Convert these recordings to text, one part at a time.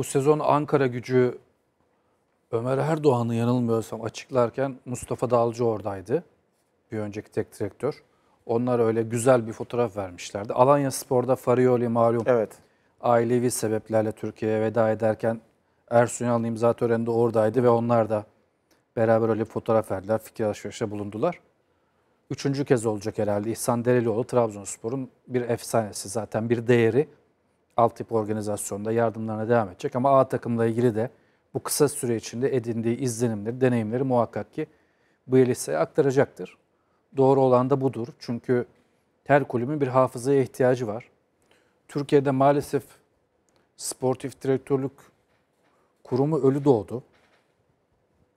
bu sezon Ankara gücü Ömer Erdoğan'ı yanılmıyorsam açıklarken Mustafa Dalcı oradaydı. Bir önceki tek direktör. Onlar öyle güzel bir fotoğraf vermişlerdi. Alanya Spor'da Farioli malum. Evet. Ailevi sebeplerle Türkiye'ye veda ederken Ersun Yanlı imza töreninde oradaydı ve onlar da beraber öyle fotoğraf verdiler. Fikir alışverişte bulundular. Üçüncü kez olacak herhalde İhsan Derelioğlu Trabzonspor'un bir efsanesi zaten bir değeri alt tip organizasyonda yardımlarına devam edecek. Ama A takımla ilgili de bu kısa süre içinde edindiği izlenimleri, deneyimleri muhakkak ki bu Elisa'ya aktaracaktır. Doğru olan da budur. Çünkü her kulübün bir hafızaya ihtiyacı var. Türkiye'de maalesef sportif direktörlük kurumu ölü doğdu.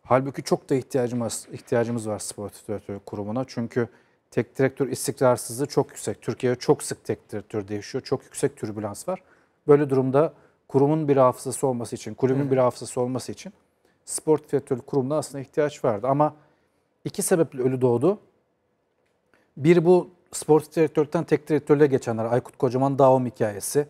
Halbuki çok da ihtiyacımız, ihtiyacımız var sportif direktörlük kurumuna. Çünkü tek direktör istikrarsızlığı çok yüksek. Türkiye'de çok sık tek direktör değişiyor. Çok yüksek türbülans var. Böyle durumda kurumun bir hafızası olması için, kulübün bir hafızası olması için sportif direktör kurumuna aslında ihtiyaç vardı. Ama iki sebeple ölü doğdu. Bir bu sportif direktörden tek direktörlüğe geçenler. Aykut Kocaman Daum hikayesi.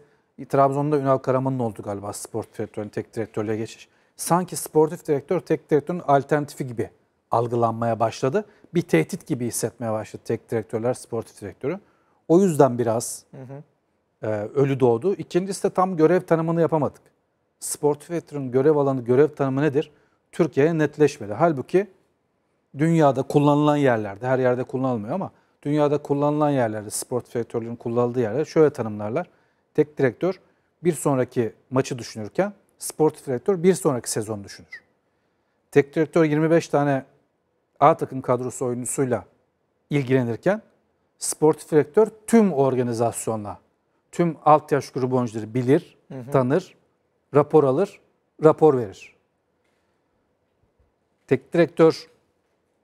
Trabzon'da Ünal Karaman'ın oldu galiba Sportif direktörün tek direktörlüğe geçiş. Sanki sportif direktör tek direktörün alternatifi gibi algılanmaya başladı. Bir tehdit gibi hissetmeye başladı tek direktörler sportif direktörü. O yüzden biraz hı hı e, ölü doğdu. İkincisi de tam görev tanımını yapamadık. Sportif veteran görev alanı görev tanımı nedir? Türkiye'ye netleşmedi. Halbuki dünyada kullanılan yerlerde, her yerde kullanılmıyor ama dünyada kullanılan yerlerde, sportif direktörlerin kullanıldığı yerlerde şöyle tanımlarlar. Tek direktör bir sonraki maçı düşünürken sportif direktör bir sonraki sezon düşünür. Tek direktör 25 tane A takım kadrosu oyuncusuyla ilgilenirken sportif direktör tüm organizasyonla tüm alt yaş grubu oyuncuları bilir, hı hı. tanır, rapor alır, rapor verir. Tek direktör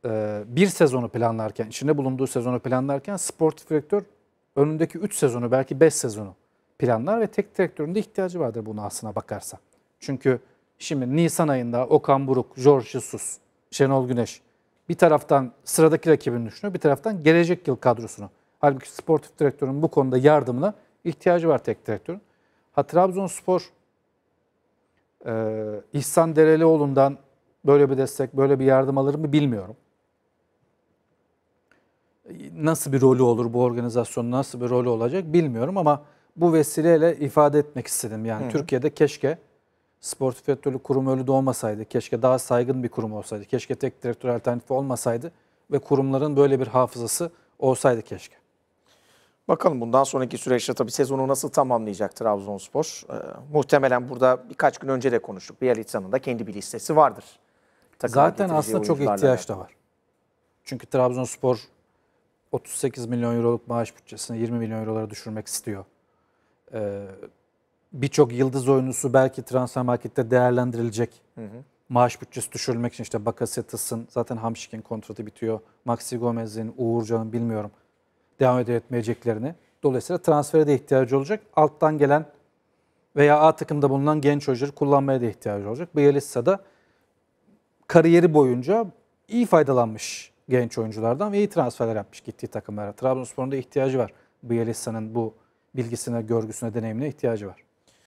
e, bir sezonu planlarken, içinde bulunduğu sezonu planlarken sportif direktör önündeki 3 sezonu belki 5 sezonu planlar ve tek direktörün de ihtiyacı vardır buna aslına bakarsa. Çünkü şimdi Nisan ayında Okan Buruk, George Jesus, Şenol Güneş bir taraftan sıradaki rakibini düşünüyor, bir taraftan gelecek yıl kadrosunu. Halbuki sportif direktörün bu konuda yardımına ihtiyacı var tek direktörün. Ha Trabzonspor e, İhsan Derelioğlu'ndan böyle bir destek, böyle bir yardım alır mı bilmiyorum. Nasıl bir rolü olur bu organizasyonun nasıl bir rolü olacak bilmiyorum ama bu vesileyle ifade etmek istedim. Yani Hı. Türkiye'de keşke sportif direktörlük kurumu öyle doğmasaydı, keşke daha saygın bir kurum olsaydı, keşke tek direktör alternatifi olmasaydı ve kurumların böyle bir hafızası olsaydı keşke. Bakalım bundan sonraki süreçte tabii sezonu nasıl tamamlayacak Trabzonspor? Ee, muhtemelen burada birkaç gün önce de konuştuk. Bielitsa'nın da kendi bir listesi vardır. Takıma Zaten aslında çok ihtiyaç da var. Çünkü Trabzonspor 38 milyon euroluk maaş bütçesini 20 milyon eurolara düşürmek istiyor. Ee, Birçok yıldız oyuncusu belki transfer markette değerlendirilecek. Hı hı. Maaş bütçesi düşürülmek için işte Bakasetas'ın zaten Hamşik'in kontratı bitiyor. Maxi Gomez'in, Uğurcan'ın bilmiyorum devam etmeyeceklerini. Dolayısıyla transfere de ihtiyacı olacak. Alttan gelen veya A takımda bulunan genç oyuncuları kullanmaya da ihtiyacı olacak. Bielitsa da kariyeri boyunca iyi faydalanmış genç oyunculardan ve iyi transferler yapmış gittiği takımlara. Trabzonspor'un da ihtiyacı var. Bielitsa'nın bu bilgisine, görgüsüne, deneyimine ihtiyacı var.